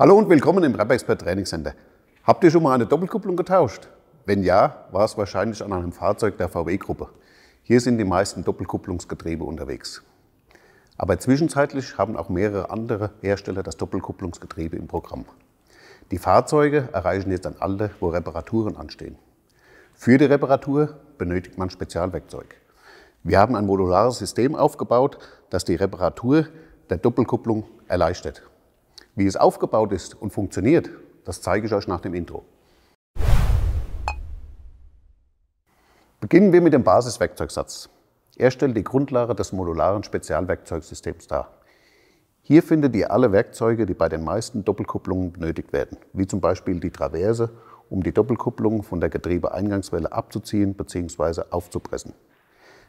Hallo und willkommen im Rap-Expert Center. Habt ihr schon mal eine Doppelkupplung getauscht? Wenn ja, war es wahrscheinlich an einem Fahrzeug der VW-Gruppe. Hier sind die meisten Doppelkupplungsgetriebe unterwegs. Aber zwischenzeitlich haben auch mehrere andere Hersteller das Doppelkupplungsgetriebe im Programm. Die Fahrzeuge erreichen jetzt ein Alter, wo Reparaturen anstehen. Für die Reparatur benötigt man Spezialwerkzeug. Wir haben ein modulares System aufgebaut, das die Reparatur der Doppelkupplung erleichtert. Wie es aufgebaut ist und funktioniert, das zeige ich euch nach dem Intro. Beginnen wir mit dem Basiswerkzeugsatz. Er stellt die Grundlage des modularen Spezialwerkzeugsystems dar. Hier findet ihr alle Werkzeuge, die bei den meisten Doppelkupplungen benötigt werden, wie zum Beispiel die Traverse, um die Doppelkupplung von der Getriebeeingangswelle abzuziehen bzw. aufzupressen.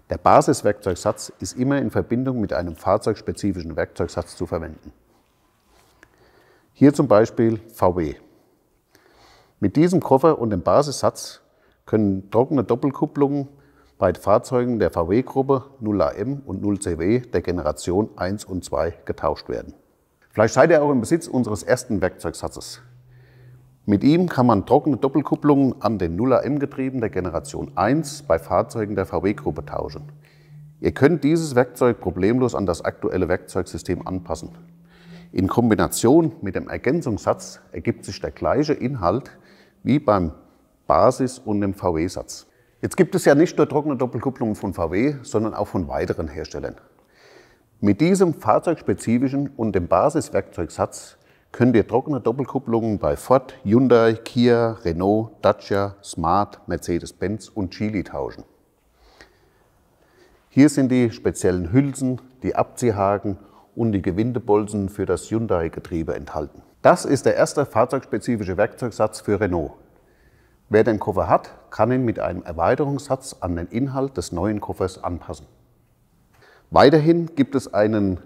Der Basiswerkzeugsatz ist immer in Verbindung mit einem fahrzeugspezifischen Werkzeugsatz zu verwenden. Hier zum Beispiel VW. Mit diesem Koffer und dem Basissatz können trockene Doppelkupplungen bei Fahrzeugen der VW-Gruppe 0AM und 0CW der Generation 1 und 2 getauscht werden. Vielleicht seid ihr auch im Besitz unseres ersten Werkzeugsatzes. Mit ihm kann man trockene Doppelkupplungen an den 0AM-Getrieben der Generation 1 bei Fahrzeugen der VW-Gruppe tauschen. Ihr könnt dieses Werkzeug problemlos an das aktuelle Werkzeugsystem anpassen. In Kombination mit dem Ergänzungssatz ergibt sich der gleiche Inhalt wie beim Basis- und dem VW-Satz. Jetzt gibt es ja nicht nur trockene Doppelkupplungen von VW, sondern auch von weiteren Herstellern. Mit diesem fahrzeugspezifischen und dem Basiswerkzeugsatz könnt ihr trockene Doppelkupplungen bei Ford, Hyundai, Kia, Renault, Dacia, Smart, Mercedes-Benz und Chili tauschen. Hier sind die speziellen Hülsen, die Abziehhaken und die Gewindebolzen für das Hyundai-Getriebe enthalten. Das ist der erste fahrzeugspezifische Werkzeugsatz für Renault. Wer den Koffer hat, kann ihn mit einem Erweiterungssatz an den Inhalt des neuen Koffers anpassen. Weiterhin gibt es einen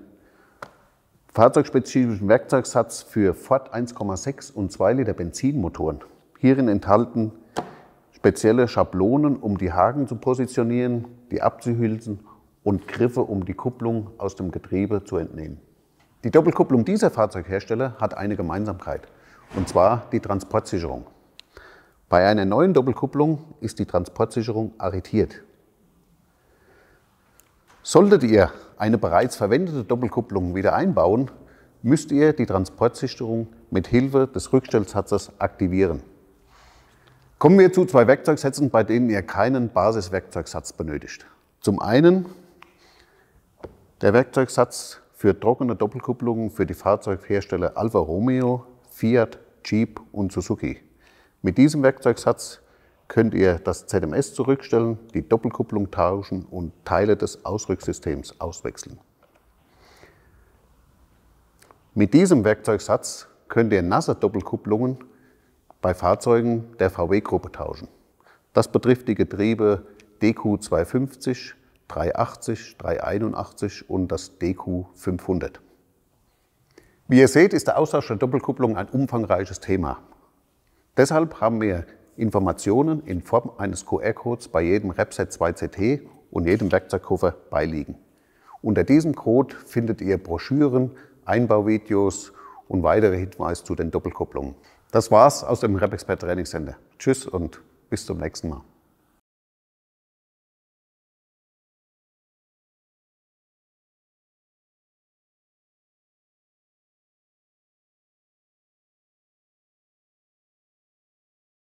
fahrzeugspezifischen Werkzeugsatz für Ford 1,6 und 2 Liter Benzinmotoren. Hierin enthalten spezielle Schablonen, um die Haken zu positionieren, die abzuhülsen und Griffe, um die Kupplung aus dem Getriebe zu entnehmen. Die Doppelkupplung dieser Fahrzeughersteller hat eine Gemeinsamkeit, und zwar die Transportsicherung. Bei einer neuen Doppelkupplung ist die Transportsicherung arretiert. Solltet ihr eine bereits verwendete Doppelkupplung wieder einbauen, müsst ihr die Transportsicherung mit Hilfe des Rückstellsatzes aktivieren. Kommen wir zu zwei Werkzeugsätzen, bei denen ihr keinen Basiswerkzeugsatz benötigt. Zum einen der Werkzeugsatz für trockene Doppelkupplungen für die Fahrzeughersteller Alfa Romeo, Fiat, Jeep und Suzuki. Mit diesem Werkzeugsatz könnt ihr das ZMS zurückstellen, die Doppelkupplung tauschen und Teile des Ausrücksystems auswechseln. Mit diesem Werkzeugsatz könnt ihr nasse Doppelkupplungen bei Fahrzeugen der VW-Gruppe tauschen. Das betrifft die Getriebe DQ250, 380, 381 und das DQ 500. Wie ihr seht, ist der Austausch der Doppelkupplung ein umfangreiches Thema. Deshalb haben wir Informationen in Form eines QR-Codes bei jedem Repset 2CT und jedem Werkzeugkoffer beiliegen. Unter diesem Code findet ihr Broschüren, Einbauvideos und weitere Hinweise zu den Doppelkupplungen. Das war's aus dem RepExpert Training Center. Tschüss und bis zum nächsten Mal.